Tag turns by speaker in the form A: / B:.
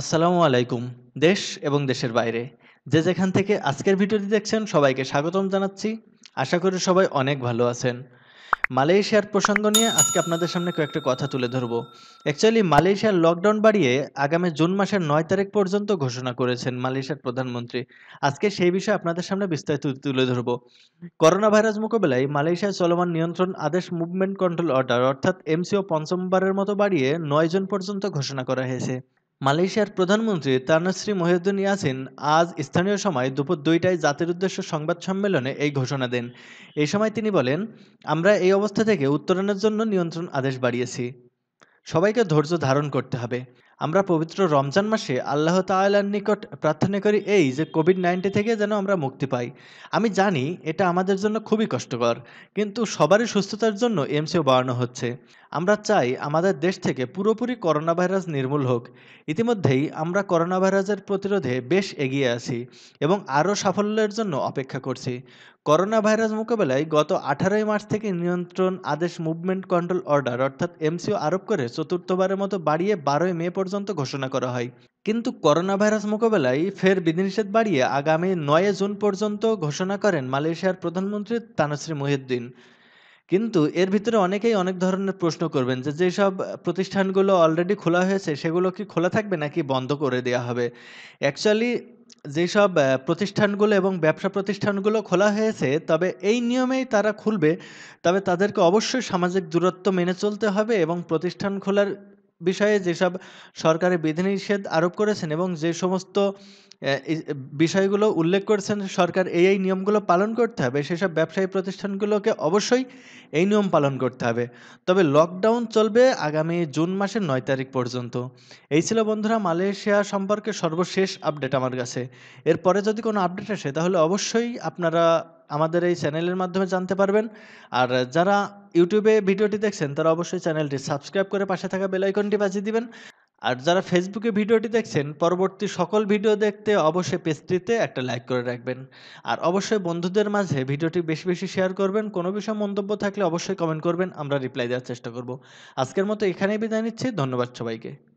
A: আসসালামু আলাইকুম দেশ এবং দেশের বাইরে যে যেখান থেকে আজকের ভিডিওটি দেখছেন সবাইকে স্বাগতম জানাচ্ছি আশা করি সবাই অনেক ভালো আছেন মালয়েশিয়ার প্রসঙ্গ নিয়ে আজকে আপনাদের সামনে কয়েকটা কথা তুলে ধরবো অ্যাকচুয়ালি মালয়েশিয়ার লকডাউন বাড়িয়ে আগামী জুন মাসের নয় তারিখ পর্যন্ত ঘোষণা করেছেন মালয়েশিয়ার প্রধানমন্ত্রী আজকে সেই বিষয়ে আপনাদের সামনে বিস্তারিত তুলে ধরবো করোনা ভাইরাস মোকাবেলায় মালয়েশিয়ায় চলমান নিয়ন্ত্রণ আদেশ মুভমেন্ট কন্ট্রোল অর্ডার অর্থাৎ এমসিও পঞ্চমবারের মতো বাড়িয়ে নয় জন পর্যন্ত ঘোষণা করা হয়েছে মালয়েশিয়ার প্রধানমন্ত্রী তানশ্রী মহিউদ্দিন ইয়াসিন আজ স্থানীয় সময় দুপুর দুইটায় জাতির উদ্দেশ্য সংবাদ সম্মেলনে এই ঘোষণা দেন এই সময় তিনি বলেন আমরা এই অবস্থা থেকে উত্তরণের জন্য নিয়ন্ত্রণ আদেশ বাড়িয়েছি সবাইকে ধৈর্য ধারণ করতে হবে আমরা পবিত্র রমজান মাসে আল্লাহ তাল্লার নিকট প্রার্থনা করি এই যে কোভিড নাইন্টিন থেকে যেন আমরা মুক্তি পাই আমি জানি এটা আমাদের জন্য খুবই কষ্টকর কিন্তু সবারই সুস্থতার জন্য এমসিও বাড়ানো হচ্ছে আমরা চাই আমাদের দেশ থেকে পুরোপুরি করোনা ভাইরাস নির্মূল হোক ইতিমধ্যেই আমরা করোনা ভাইরাসের প্রতিরোধে বেশ এগিয়ে আছি এবং আরও সাফল্যের জন্য অপেক্ষা করছি করোনা ভাইরাস মোকাবেলায় গত আঠারোই মার্চ থেকে নিয়ন্ত্রণ আদেশ মুভমেন্ট কন্ট্রোল অর্ডার অর্থাৎ এমসিও আরোপ করে চতুর্থবারের মতো বাড়িয়ে বারোই মে পর্যন্ত ঘোষণা করা হয় কিন্তু করোনা ভাইরাস মোকাবেলায় ফের বিধিনিষেধ বাড়িয়ে আগামী নয় জুন পর্যন্ত ঘোষণা করেন মালয়েশিয়ার প্রধানমন্ত্রী তানশ্রী মুহিউদ্দিন কিন্তু এর ভিতরে অনেকেই অনেক ধরনের প্রশ্ন করবেন যে যেসব প্রতিষ্ঠানগুলো অলরেডি খোলা হয়েছে সেগুলো কি খোলা থাকবে নাকি বন্ধ করে দেওয়া হবে অ্যাকচুয়ালি যেসব প্রতিষ্ঠানগুলো এবং ব্যবসা প্রতিষ্ঠানগুলো খোলা হয়েছে তবে এই নিয়মেই তারা খুলবে তবে তাদেরকে অবশ্যই সামাজিক দূরত্ব মেনে চলতে হবে এবং প্রতিষ্ঠান খোলার বিষয়ে যেসব সরকারের বিধিনিষেধ আরোপ করেছেন এবং যে সমস্ত বিষয়গুলো উল্লেখ করেছেন সরকার এই এই নিয়মগুলো পালন করতে হবে সেসব ব্যবসায়ী প্রতিষ্ঠানগুলোকে অবশ্যই এই নিয়ম পালন করতে হবে তবে লকডাউন চলবে আগামী জুন মাসের নয় তারিখ পর্যন্ত এই ছিল বন্ধুরা মালয়েশিয়া সম্পর্কে সর্বশেষ আপডেট আমার কাছে এরপরে যদি কোনো আপডেট আসে তাহলে অবশ্যই আপনারা আমাদের এই চ্যানেলের মাধ্যমে জানতে পারবেন আর যারা ইউটিউবে ভিডিওটি দেখছেন তারা অবশ্যই চ্যানেলটি সাবস্ক্রাইব করে পাশে থাকা বেলাইকনটি বাজিয়ে দিবেন আর যারা ফেসবুকে ভিডিওটি দেখছেন পরবর্তী সকল ভিডিও দেখতে অবশ্যই পেজটিতে একটা লাইক করে রাখবেন আর অবশ্যই বন্ধুদের মাঝে ভিডিওটি বেশি বেশি শেয়ার করবেন কোনো বিষয়ে মন্তব্য থাকলে অবশ্যই কমেন্ট করবেন আমরা রিপ্লাই দেওয়ার চেষ্টা করব আজকের মতো এখানেই বিদায় নিচ্ছি ধন্যবাদ সবাইকে